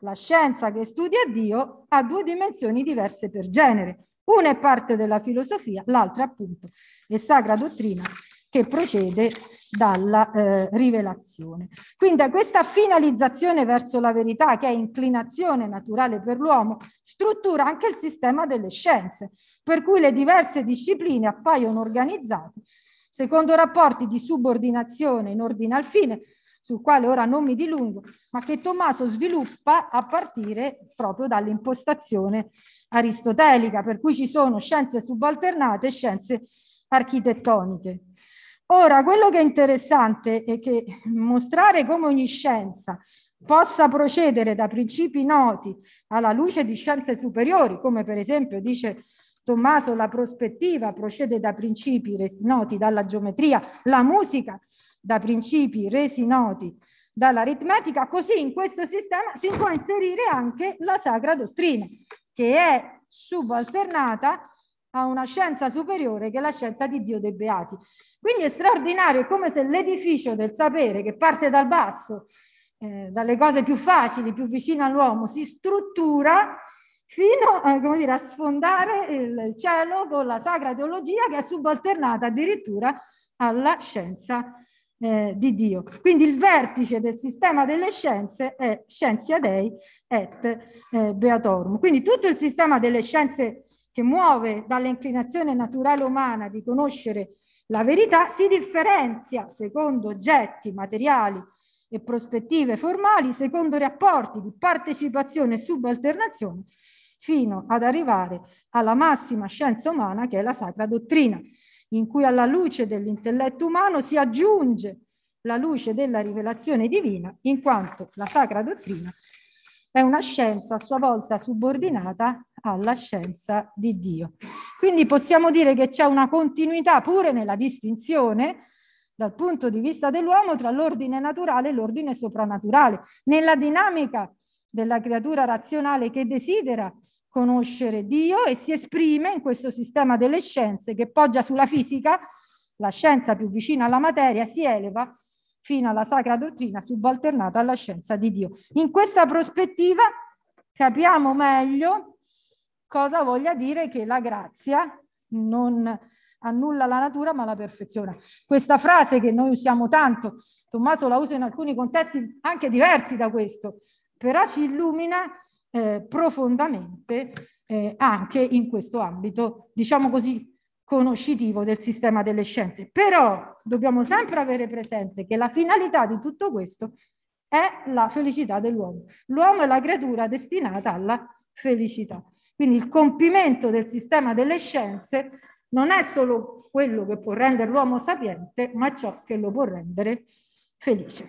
La scienza che studia Dio ha due dimensioni diverse per genere. Una è parte della filosofia, l'altra appunto è sacra dottrina che procede dalla eh, rivelazione. Quindi a questa finalizzazione verso la verità, che è inclinazione naturale per l'uomo, struttura anche il sistema delle scienze, per cui le diverse discipline appaiono organizzate secondo rapporti di subordinazione in ordine al fine, sul quale ora non mi dilungo, ma che Tommaso sviluppa a partire proprio dall'impostazione aristotelica, per cui ci sono scienze subalternate e scienze architettoniche. Ora, quello che è interessante è che mostrare come ogni scienza possa procedere da principi noti alla luce di scienze superiori, come per esempio dice Tommaso, la prospettiva procede da principi noti dalla geometria, la musica da principi resi noti dall'aritmetica, così in questo sistema si può inserire anche la sacra dottrina, che è subalternata a una scienza superiore che è la scienza di Dio dei Beati. Quindi è straordinario, è come se l'edificio del sapere che parte dal basso, eh, dalle cose più facili, più vicine all'uomo, si struttura fino eh, come dire, a sfondare il cielo con la sacra teologia che è subalternata addirittura alla scienza eh, di Dio. Quindi il vertice del sistema delle scienze è Scientia Dei et eh, Beatorum. Quindi tutto il sistema delle scienze che muove dall'inclinazione naturale umana di conoscere la verità si differenzia secondo oggetti materiali e prospettive formali, secondo rapporti di partecipazione e subalternazione, fino ad arrivare alla massima scienza umana che è la sacra dottrina in cui alla luce dell'intelletto umano si aggiunge la luce della rivelazione divina, in quanto la sacra dottrina è una scienza a sua volta subordinata alla scienza di Dio. Quindi possiamo dire che c'è una continuità pure nella distinzione dal punto di vista dell'uomo tra l'ordine naturale e l'ordine sopranaturale, nella dinamica della creatura razionale che desidera conoscere Dio e si esprime in questo sistema delle scienze che poggia sulla fisica, la scienza più vicina alla materia, si eleva fino alla sacra dottrina subalternata alla scienza di Dio. In questa prospettiva capiamo meglio cosa voglia dire che la grazia non annulla la natura ma la perfeziona. Questa frase che noi usiamo tanto, Tommaso la usa in alcuni contesti anche diversi da questo, però ci illumina eh, profondamente eh, anche in questo ambito, diciamo così, conoscitivo del sistema delle scienze. Però dobbiamo sempre avere presente che la finalità di tutto questo è la felicità dell'uomo. L'uomo è la creatura destinata alla felicità. Quindi il compimento del sistema delle scienze non è solo quello che può rendere l'uomo sapiente, ma ciò che lo può rendere felice.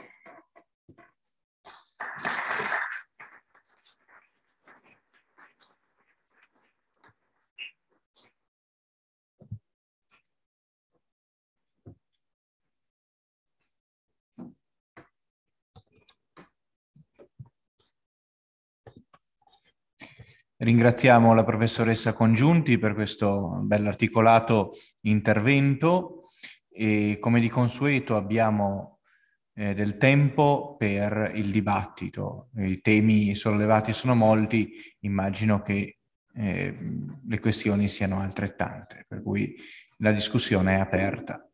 Ringraziamo la professoressa Congiunti per questo bell'articolato intervento e come di consueto abbiamo eh, del tempo per il dibattito. I temi sollevati sono molti, immagino che eh, le questioni siano altrettante, per cui la discussione è aperta.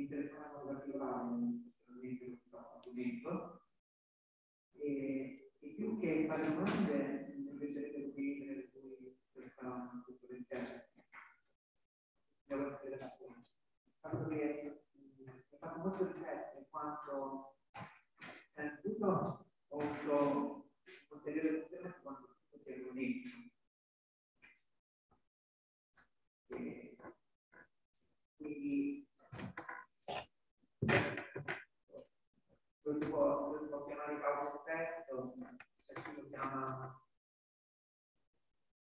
mi interessava in modo particolare, naturalmente l'argomento. E, e più che fare domande, mi piacerebbe condividere voi questa, questo pensiero. Devo essere d'accordo. Il fatto che mi eh, fatto molto riflettere quanto, innanzitutto, ho avuto ulteriore problema di quanto tutto sia connesso. Quindi questo si può, lo può chiamare causa effetto, c'è chi lo chiama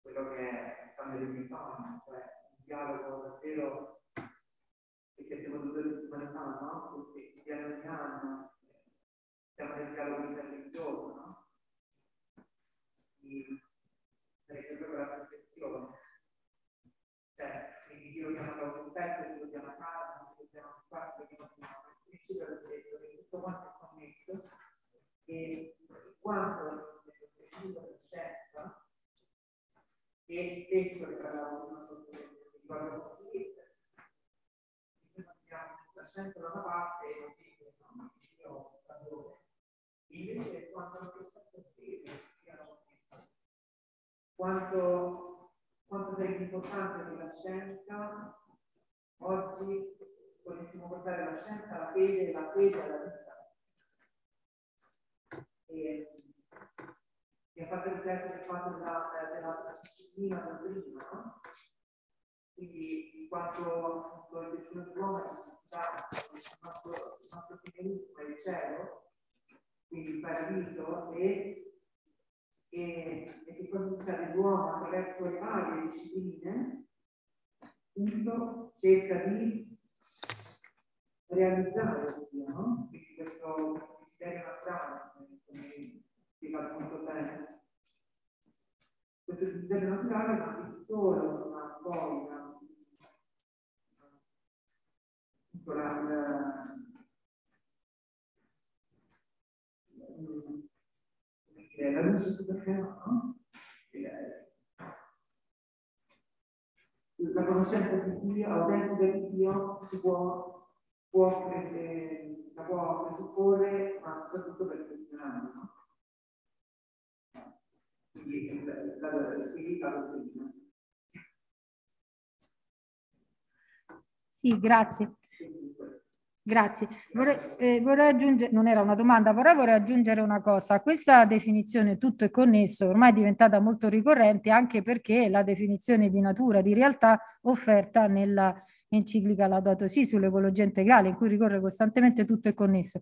quello che è di Pinzano, cioè un dialogo davvero che si è tenuto l'umanità, no? Perché si in piano, siamo nel dialogo interreligioso, no? Quindi, per esempio, quella percezione. Cioè, quindi io chiamo causa effetto, difficile lo stesso, perché tutto quanto è connesso e quanto dello specifico di scienza e spesso ne parlavo con una sottolinea riguardo a che noi siamo la scienza da una parte e la fisica da un'altra, o da invece quanto la scienza sia la connessa, quanto, quanto è importante che la scienza oggi volessimo portare la scienza, la fede, la fede alla vita. E, e ha fatto l'esempio del fatto della, della disciplina del prima, no? Quindi quanto appunto il destino dell'uomo è stato il nostro, il nostro è il cielo, quindi il paradiso, e, e, e che cosa succede l'uomo attraverso le varie discipline, appunto cerca di realizzare Dio, diciamo, no? quindi questo desiderio naturale, come spiega molto bene. Questo desiderio naturale, ma il solo, ma poi la, la, la, la luce superflua, no? Eh, la conoscenza di Dio, autentica di Dio, si può può, eh, può presupporre, ma soprattutto perfezionare. No? Eh, sì, grazie. Grazie. Vorrei, eh, vorrei, aggiungere, non era una domanda, però vorrei aggiungere una cosa. Questa definizione tutto è connesso ormai è diventata molto ricorrente anche perché la definizione di natura, di realtà offerta nella enciclica Laudato Si sull'ecologia integrale, in cui ricorre costantemente tutto è connesso.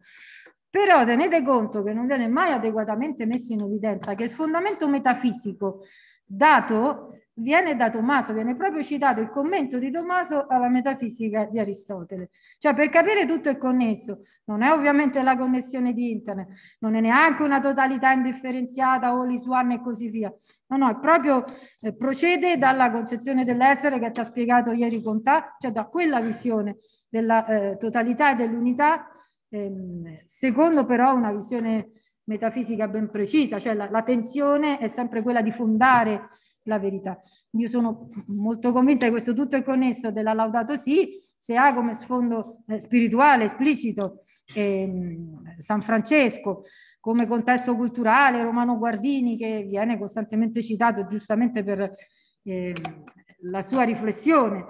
Però tenete conto che non viene mai adeguatamente messo in evidenza che il fondamento metafisico dato viene da Tommaso, viene proprio citato il commento di Tommaso alla metafisica di Aristotele. Cioè per capire tutto è connesso, non è ovviamente la connessione di internet, non è neanche una totalità indifferenziata o l'isuana e così via. No, no, è proprio eh, procede dalla concezione dell'essere che ci ha spiegato ieri Contà, cioè da quella visione della eh, totalità e dell'unità, ehm, secondo però una visione metafisica ben precisa, cioè la, la tensione è sempre quella di fondare la verità. Io sono molto convinta che questo tutto è connesso della Laudato Si, se ha come sfondo eh, spirituale esplicito eh, San Francesco, come contesto culturale Romano Guardini che viene costantemente citato giustamente per eh, la sua riflessione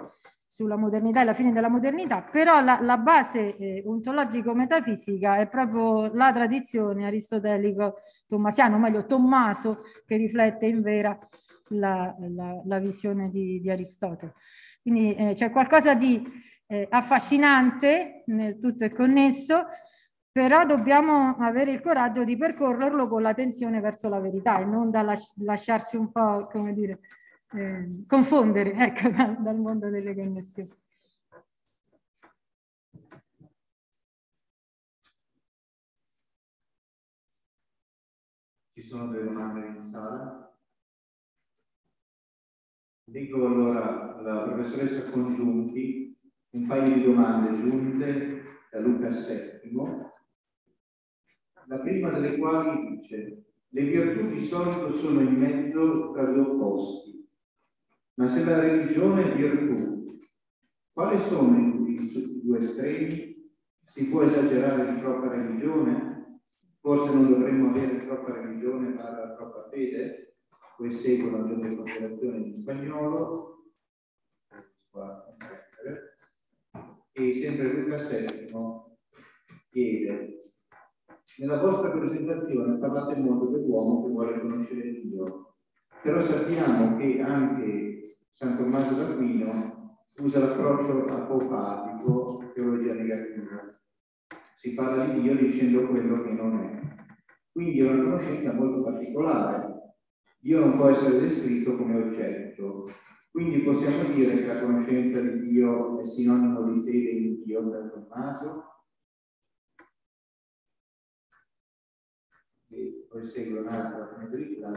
sulla modernità e la fine della modernità, però la, la base eh, ontologico-metafisica è proprio la tradizione aristotelico-tommasiana, o meglio Tommaso, che riflette in vera la, la, la visione di, di, Aristotele. Quindi eh, c'è qualcosa di eh, affascinante nel tutto è connesso, però dobbiamo avere il coraggio di percorrerlo con l'attenzione verso la verità e non da lasciarci un po', come dire, eh, confondere ecco, dal, dal mondo delle connessioni. Ci sono delle domande in sala? Dico allora alla professoressa Congiunti un paio di domande giunte da Luca VII, la prima delle quali dice le virtù di solito sono in mezzo tra due opposti ma se la religione è virtù, quali sono i due estremi? Si può esagerare di troppa religione? Forse non dovremmo avere troppa religione ma troppa fede? Poi seguo la mia considerazione in spagnolo. E sempre Luca VII chiede, nella vostra presentazione parlate molto dell'uomo che vuole conoscere Dio, però sappiamo che anche San Tommaso d'Aquino usa l'approccio apofatico, teologia negativa. Si parla di Dio dicendo quello che non è. Quindi è una conoscenza molto particolare. Dio non può essere descritto come oggetto. Quindi possiamo dire che la conoscenza di Dio è sinonimo di fede in Dio per Tommaso? E poi segue un'altra metodicità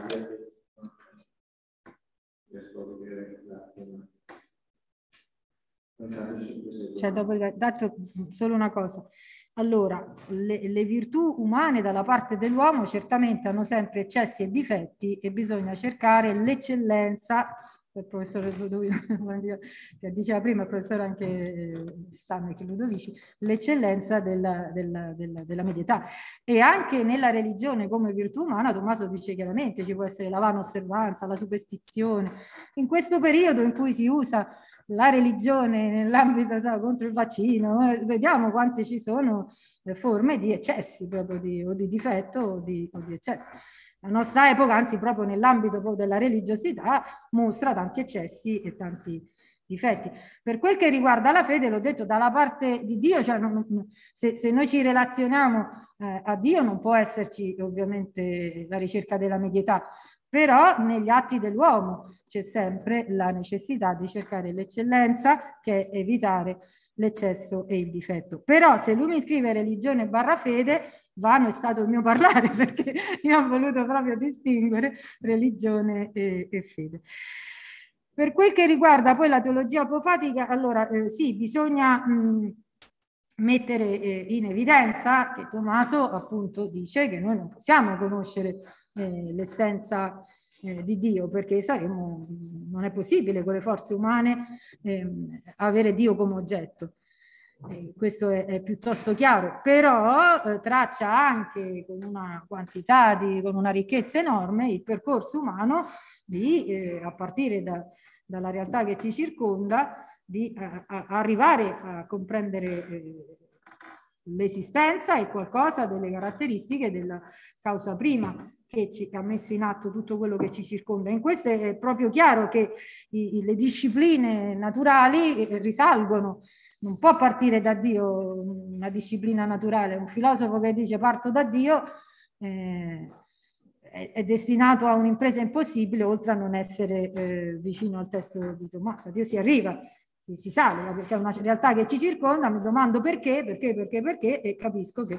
cioè, dopo dato solo una cosa. Allora, le, le virtù umane dalla parte dell'uomo certamente hanno sempre eccessi e difetti e bisogna cercare l'eccellenza il professore Ludovici, che diceva prima il professore anche eh, Sannec Ludovici, l'eccellenza della, della, della, della, medietà. E anche nella religione come virtù umana, Tommaso dice chiaramente, ci può essere la vana osservanza, la superstizione. In questo periodo in cui si usa la religione nell'ambito so, contro il vaccino, eh, vediamo quante ci sono eh, forme di eccessi proprio di, o di difetto o di, o di eccesso. La nostra epoca, anzi proprio nell'ambito della religiosità, mostra tanti eccessi e tanti difetti. Per quel che riguarda la fede, l'ho detto, dalla parte di Dio, cioè non, non, se, se, noi ci relazioniamo eh, a Dio non può esserci ovviamente la ricerca della medietà, però negli atti dell'uomo c'è sempre la necessità di cercare l'eccellenza che è evitare l'eccesso e il difetto. Però se lui mi scrive religione barra fede, vano è stato il mio parlare perché io ho voluto proprio distinguere religione e, e fede. Per quel che riguarda poi la teologia apofatica, allora eh, sì, bisogna mh, mettere eh, in evidenza che Tommaso appunto dice che noi non possiamo conoscere eh, l'essenza eh, di Dio perché saremo, non è possibile con le forze umane ehm, avere Dio come oggetto. Eh, questo è, è, piuttosto chiaro, però eh, traccia anche con una quantità, di, con una ricchezza enorme il percorso umano di, eh, a partire da, dalla realtà che ci circonda, di a, eh, a arrivare a comprendere eh, l'esistenza e qualcosa delle caratteristiche della causa prima che, ci, che, ha messo in atto tutto quello che ci circonda. In questo è proprio chiaro che i, le discipline naturali eh, risalgono, non può partire da Dio una disciplina naturale, un filosofo che dice parto da Dio. Eh, è destinato a un'impresa impossibile, oltre a non essere eh, vicino al testo di Tommaso. Dio si arriva, si sale, c'è una realtà che ci circonda, mi domando perché, perché, perché, perché, e capisco che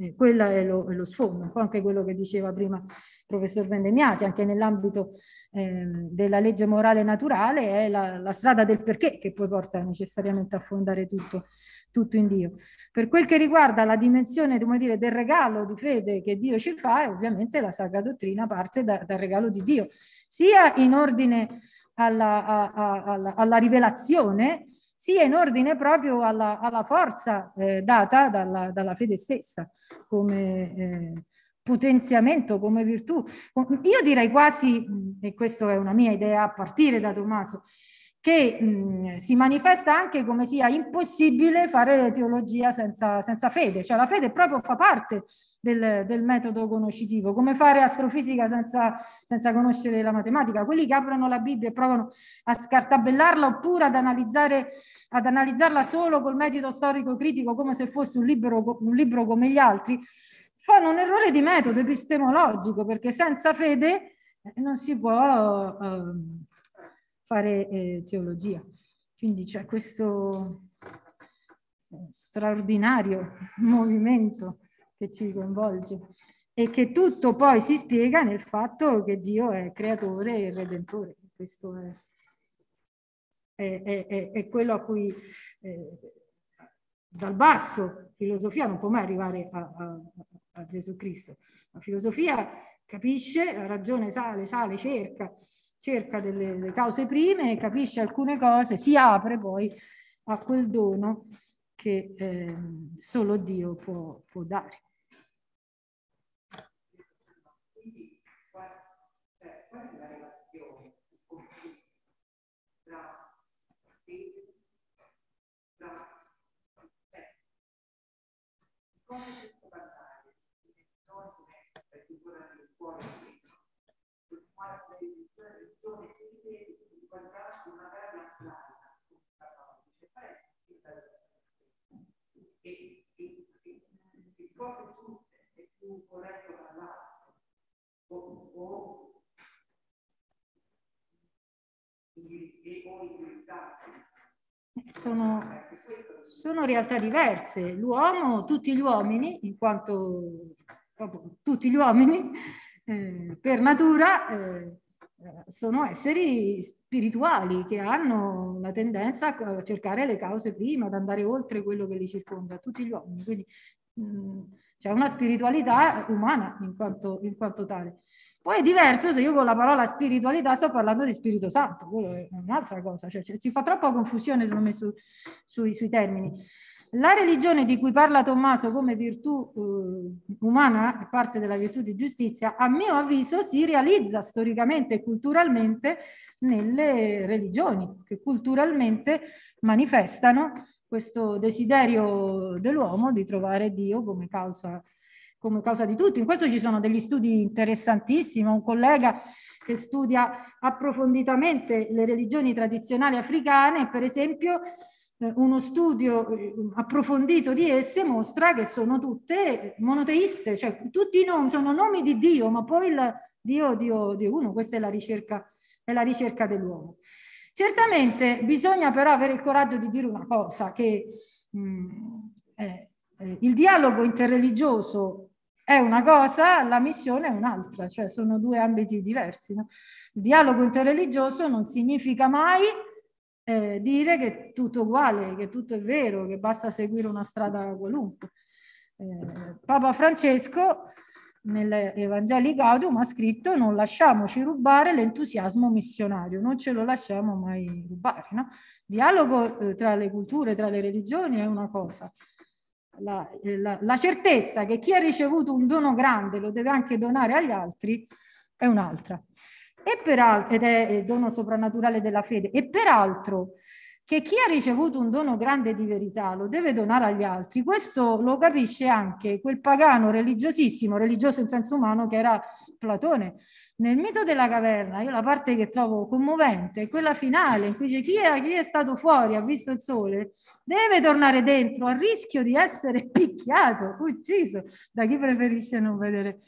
eh, quello è lo, è lo, sfondo, un po' anche quello che diceva prima il professor Vendemiati, anche nell'ambito eh, della legge morale naturale è la, la, strada del perché che poi porta necessariamente a fondare tutto, tutto in Dio. Per quel che riguarda la dimensione dire, del regalo di fede che Dio ci fa, ovviamente la Sacra Dottrina parte da, dal regalo di Dio, sia in ordine alla, a, a, alla, alla rivelazione, sia in ordine proprio alla, alla forza eh, data dalla, dalla, fede stessa come eh, potenziamento, come virtù. Io direi quasi, mm, e questa è una mia idea a partire da Tommaso, che mh, si manifesta anche come sia impossibile fare teologia senza, senza fede, cioè la fede proprio fa parte del, del metodo conoscitivo, come fare astrofisica senza, senza, conoscere la matematica. Quelli che aprono la Bibbia e provano a scartabellarla oppure ad, ad analizzarla solo col metodo storico-critico come se fosse un libro, un libro come gli altri, fanno un errore di metodo epistemologico perché senza fede eh, non si può... Eh, fare eh, teologia. Quindi c'è questo eh, straordinario movimento che ci coinvolge e che tutto poi si spiega nel fatto che Dio è creatore e redentore. Questo è, è, è, è quello a cui eh, dal basso filosofia non può mai arrivare a, a, a Gesù Cristo. La filosofia capisce, la ragione sale, sale, cerca, cerca delle cause prime, capisce alcune cose, si apre poi a quel dono che eh, solo Dio può, può dare. Quindi, cioè, qual, è la relazione, il conflitto tra fede, tra cioè, giovane figlie che si inquadrava su una gara bianca e, e, e, cose giuste è più corretto dall'altro o, o, e, o indirizzato sono, ecco, sono, realtà diverse. L'uomo, tutti gli uomini, in quanto proprio tutti gli uomini, eh, per natura eh, eh, sono esseri spirituali che hanno la tendenza a cercare le cause prima, ad andare oltre quello che li circonda, tutti gli uomini. Quindi mm, c'è una spiritualità umana in quanto, in quanto, tale. Poi è diverso se io con la parola spiritualità sto parlando di Spirito Santo, quello è un'altra cosa, cioè, ci fa troppa confusione secondo me su, sui, sui termini la religione di cui parla Tommaso come virtù eh, umana parte della virtù di giustizia, a mio avviso, si realizza storicamente e culturalmente nelle religioni che culturalmente manifestano questo desiderio dell'uomo di trovare Dio come causa come causa di tutto. In questo ci sono degli studi interessantissimi, un collega che studia approfonditamente le religioni tradizionali africane, per esempio, eh, uno studio eh, approfondito di esse mostra che sono tutte monoteiste, cioè tutti i nomi sono nomi di Dio, ma poi il Dio, Dio, Dio uno, questa è la ricerca, è la ricerca dell'uomo. Certamente bisogna però avere il coraggio di dire una cosa, che mh, mm, eh, eh, il dialogo interreligioso è una cosa, la missione è un'altra, cioè sono due ambiti diversi. No? Il dialogo interreligioso non significa mai eh, dire che è tutto uguale, che tutto è vero, che basta seguire una strada qualunque. Eh, Papa Francesco nell'Evangelii Gaudium ha scritto non lasciamoci rubare l'entusiasmo missionario, non ce lo lasciamo mai rubare. No? Dialogo eh, tra le culture, tra le religioni è una cosa. La, eh, la, la, certezza che chi ha ricevuto un dono grande lo deve anche donare agli altri è un'altra. E peraltro, ed è il eh, dono soprannaturale della fede, e peraltro che chi ha ricevuto un dono grande di verità lo deve donare agli altri, questo lo capisce anche quel pagano religiosissimo, religioso in senso umano che era Platone. Nel mito della caverna, io la parte che trovo commovente è quella finale in cui dice chi è, chi è stato fuori, ha visto il sole, deve tornare dentro a rischio di essere picchiato, ucciso da chi preferisce non vedere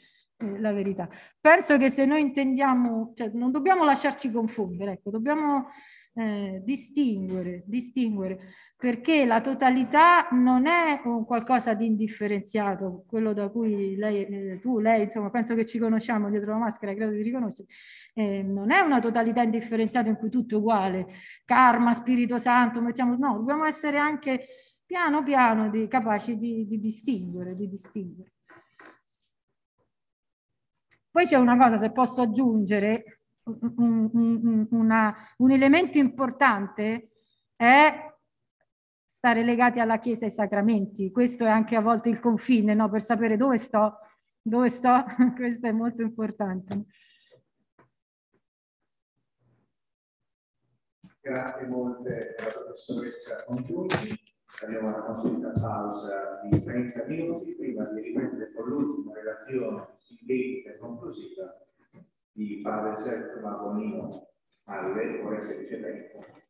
eh, la verità. Penso che se noi intendiamo, cioè non dobbiamo lasciarci confondere, ecco, dobbiamo eh, distinguere, distinguere, perché la totalità non è un qualcosa di indifferenziato, quello da cui lei, eh, tu, lei, insomma, penso che ci conosciamo dietro la maschera, credo di riconoscere, eh, non è una totalità indifferenziata in cui tutto è uguale, karma, Spirito Santo, mettiamo, no, dobbiamo essere anche piano piano di, capaci di, di distinguere, di distinguere. Poi c'è una cosa, se posso aggiungere, un, un, una, un elemento importante è stare legati alla Chiesa e ai sacramenti. Questo è anche a volte il confine, no? per sapere dove sto, dove sto, questo è molto importante. Grazie molte alla professoressa Congiunti. Abbiamo una consulta pausa di 30 minuti prima di riprendere con l'ultima relazione sintetica e conclusiva di padre Sergio Magonino alle ore 16.30.